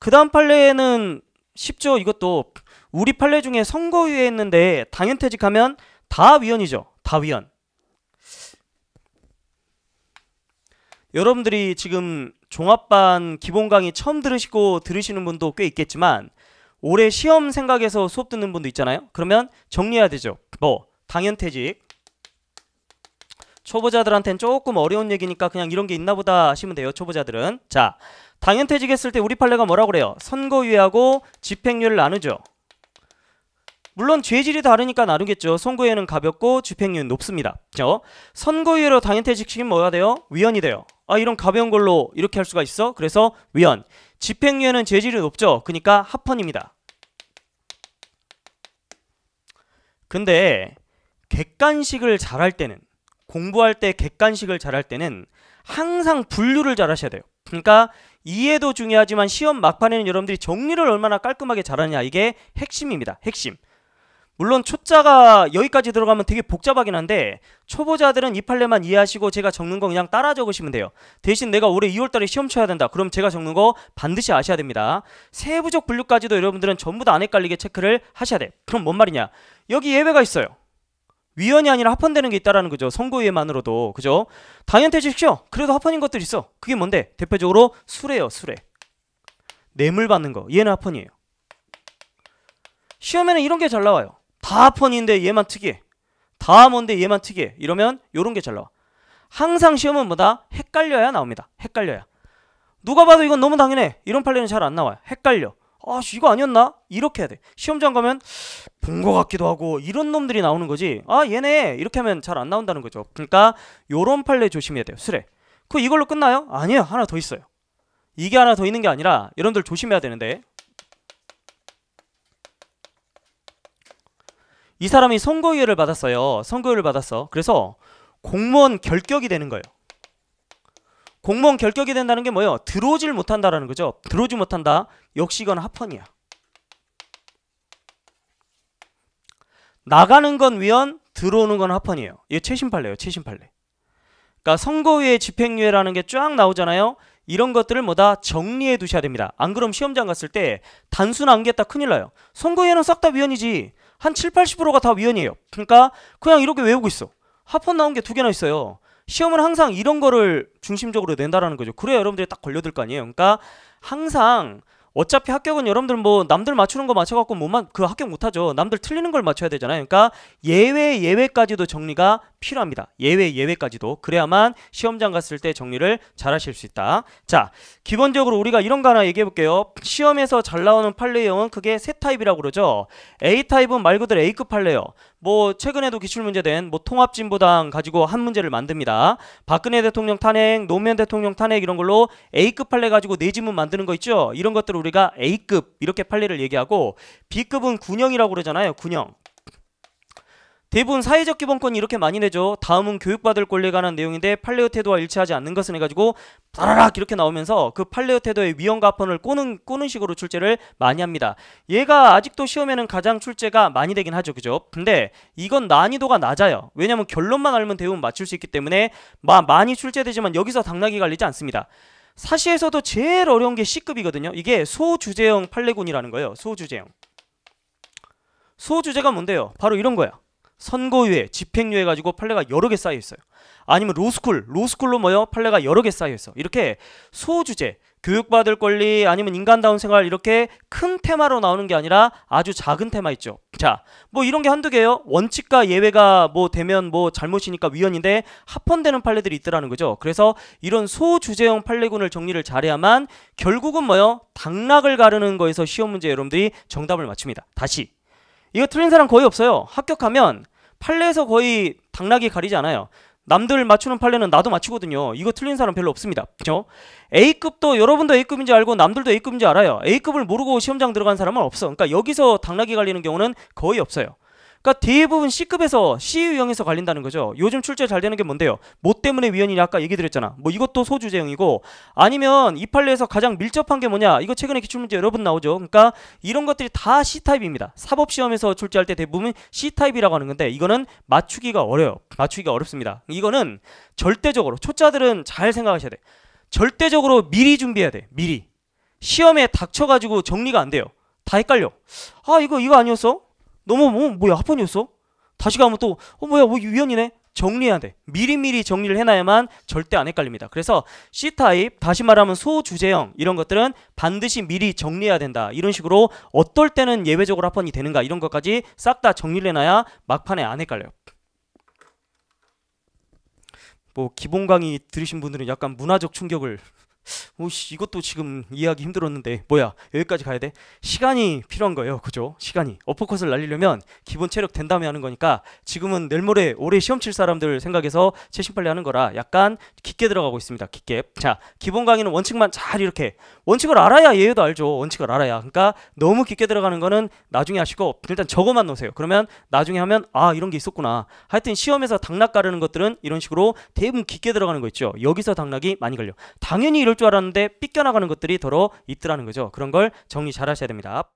그 다음 판례는 쉽죠. 이것도 우리 판례 중에 선거위에 있는데 당연퇴직하면 다 위원이죠. 다 위원. 여러분들이 지금 종합반 기본 강의 처음 들으시고 들으시는 분도 꽤 있겠지만 올해 시험 생각해서 수업 듣는 분도 있잖아요. 그러면 정리해야 되죠. 뭐 당연퇴직, 초보자들한테는 조금 어려운 얘기니까 그냥 이런 게 있나 보다 하시면 돼요. 초보자들은. 자, 당연퇴직했을 때 우리 판례가 뭐라고 그래요? 선거유예하고 집행유예를 나누죠. 물론 죄질이 다르니까 나누겠죠. 선거유예는 가볍고 집행유예는 높습니다. 그죠? 선거유예로 당연퇴직시키면 뭐가 돼요? 위헌이 돼요. 아 이런 가벼운 걸로 이렇게 할 수가 있어? 그래서 위헌. 집행유예는 죄질이 높죠. 그러니까 합헌입니다. 근데 객관식을 잘할 때는 공부할 때 객관식을 잘할 때는 항상 분류를 잘 하셔야 돼요. 그러니까 이해도 중요하지만 시험 막판에는 여러분들이 정리를 얼마나 깔끔하게 잘하냐 이게 핵심입니다. 핵심. 물론 초짜가 여기까지 들어가면 되게 복잡하긴 한데 초보자들은 이 판례만 이해하시고 제가 적는 거 그냥 따라 적으시면 돼요. 대신 내가 올해 2월달에 시험 쳐야 된다. 그럼 제가 적는 거 반드시 아셔야 됩니다. 세부적 분류까지도 여러분들은 전부 다 안 헷갈리게 체크를 하셔야 돼. 그럼 뭔 말이냐? 여기 예외가 있어요. 위헌이 아니라 합헌되는 게 있다라는 거죠. 선거위에만으로도 그죠? 당연퇴직시오 그래도 합헌인 것들 있어. 그게 뭔데? 대표적으로 수레요, 수레. 뇌물 받는 거. 얘는 합헌이에요. 시험에는 이런 게 잘 나와요. 다 합헌인데 얘만 특이해. 다 뭔데 얘만 특이해. 이러면 이런 게 잘 나와. 항상 시험은 뭐다? 헷갈려야 나옵니다. 헷갈려야. 누가 봐도 이건 너무 당연해. 이런 판례는 잘 안 나와요. 헷갈려. 아 이거 아니었나? 이렇게 해야 돼. 시험장 가면 본거 같기도 하고 이런 놈들이 나오는 거지. 아 얘네 이렇게 하면 잘 안 나온다는 거죠. 그러니까 요런 판례 조심해야 돼요. 수레. 그 이걸로 끝나요? 아니에요. 하나 더 있어요. 이게 하나 더 있는 게 아니라 여러분들 조심해야 되는데 이 사람이 선거유예를 받았어요. 선거유예를 받았어. 그래서 공무원 결격이 되는 거예요. 공무원 결격이 된다는 게 뭐예요? 들어오질 못한다라는 거죠. 들어오지 못한다. 역시 이건 합헌이야. 나가는 건 위헌, 들어오는 건 합헌이에요. 이게 최신 판례예요. 최신 판례. 그러니까 선거위의 집행유예라는 게 쫙 나오잖아요. 이런 것들을 뭐다 정리해 두셔야 됩니다. 안 그럼 시험장 갔을 때 단순 안겠다 큰일 나요. 선거위에는 싹 다 위헌이지. 한 7, 80%가 다 위헌이에요. 그러니까 그냥 이렇게 외우고 있어. 합헌 나온 게 두 개나 있어요. 시험은 항상 이런 거를 중심적으로 낸다라는 거죠. 그래야 여러분들이 딱 걸려들 거 아니에요. 그러니까 항상 어차피 합격은 여러분들 뭐 남들 맞추는 거 맞춰갖고 뭐만 그 합격 못하죠. 남들 틀리는 걸 맞춰야 되잖아요. 그러니까 예외 예외까지도 정리가 필요합니다. 예외 예외까지도 그래야만 시험장 갔을 때 정리를 잘하실 수 있다. 자 기본적으로 우리가 이런 거 하나 얘기해 볼게요. 시험에서 잘 나오는 판이형은 그게 세 타입이라고 그러죠. A 타입은 말 그대로 A급 판이요 뭐 최근에도 기출문제 된뭐 통합진보당 가지고 한 문제를 만듭니다. 박근혜 대통령 탄핵, 노무현 대통령 탄핵 이런 걸로 A급 판례 가지고 내지문 네 만드는 거 있죠. 이런 것들을 우리가 A급 이렇게 판례를 얘기하고 B급은 군형이라고 그러잖아요. 군형. 대부분 사회적 기본권이 이렇게 많이 내죠. 다음은 교육받을 권리에 관한 내용인데 팔레오 테도와 일치하지 않는 것은 해가지고 바라락 이렇게 나오면서 그 팔레오 테도의위험가아을 꼬는 꼬는 식으로 출제를 많이 합니다. 얘가 아직도 시험에는 가장 출제가 많이 되긴 하죠, 그죠? 근데 이건 난이도가 낮아요. 왜냐면 하 결론만 알면 대부분 맞출 수 있기 때문에 마, 많이 출제되지만 여기서 당나귀 갈리지 않습니다. 사시에서도 제일 어려운 게 C급이거든요. 이게 소주제형 팔레곤이라는 거예요. 소주제형. 소주제가 뭔데요? 바로 이런 거예요 선거유예, 집행유예 가지고 판례가 여러 개 쌓여 있어요. 아니면 로스쿨, 로스쿨로 모여 판례가 여러 개 쌓여 있어. 이렇게 소주제, 교육받을 권리 아니면 인간다운 생활 이렇게 큰 테마로 나오는 게 아니라 아주 작은 테마 있죠. 자, 뭐 이런 게 한두 개예요. 원칙과 예외가 뭐 되면 뭐 잘못이니까 위헌인데 합헌되는 판례들이 있더라는 거죠. 그래서 이런 소주제형 판례군을 정리를 잘해야만 결국은 뭐요? 당락을 가르는 거에서 시험 문제 여러분들이 정답을 맞춥니다. 다시 이거 틀린 사람 거의 없어요. 합격하면 판례에서 거의 당락이 가리지 않아요. 남들 맞추는 판례는 나도 맞추거든요. 이거 틀린 사람 별로 없습니다. 그죠? A급도 여러분도 A급인지 알고 남들도 A급인지 알아요. A급을 모르고 시험장 들어간 사람은 없어. 그러니까 여기서 당락이 갈리는 경우는 거의 없어요. 그러니까 대부분 C급에서 C 유형에서 갈린다는 거죠. 요즘 출제 잘 되는 게 뭔데요? 뭐 때문에 위헌이냐 아까 얘기 드렸잖아. 뭐 이것도 소주제형이고 아니면 이 판례에서 가장 밀접한 게 뭐냐? 이거 최근에 기출문제 여러 분 나오죠. 그러니까 이런 것들이 다 C타입입니다. 사법시험에서 출제할 때 대부분 C타입이라고 하는 건데 이거는 맞추기가 어려요. 맞추기가 어렵습니다. 이거는 절대적으로 초짜들은 잘 생각하셔야 돼. 절대적으로 미리 준비해야 돼. 미리. 시험에 닥쳐가지고 정리가 안 돼요. 다 헷갈려. 아 이거 이거 아니었어? 너무 어, 뭐야 합헌이었어? 다시 가면 또어 뭐야 뭐 유연이네? 정리해야 돼. 미리미리 정리를 해놔야만 절대 안 헷갈립니다. 그래서 C타입, 다시 말하면 소주제형 이런 것들은 반드시 미리 정리해야 된다. 이런 식으로 어떨 때는 예외적으로 합헌이 되는가 이런 것까지 싹 다 정리를 해놔야 막판에 안 헷갈려요. 뭐 기본 강의 들으신 분들은 약간 문화적 충격을 오씨 이것도 지금 이해하기 힘들었는데 뭐야 여기까지 가야 돼? 시간이 필요한 거예요 그죠? 시간이 어퍼컷을 날리려면 기본 체력 된 다음에 하는 거니까 지금은 내일 모레 올해 시험 칠 사람들 생각해서 최신 빨리 하는 거라 약간 깊게 들어가고 있습니다 깊게 자 기본 강의는 원칙만 잘 이렇게 원칙을 알아야 예외도 알죠 원칙을 알아야 그러니까 너무 깊게 들어가는 거는 나중에 하시고 일단 저거만 넣으세요 그러면 나중에 하면 아 이런 게 있었구나 하여튼 시험에서 당락 가르는 것들은 이런 식으로 대부분 깊게 들어가는 거 있죠 여기서 당락이 많이 걸려 당연히 이럴 줄 알았는데 가운데 삐껴나가는 것들이 더러 있더라는 거죠. 그런 걸 정리 잘 하셔야 됩니다.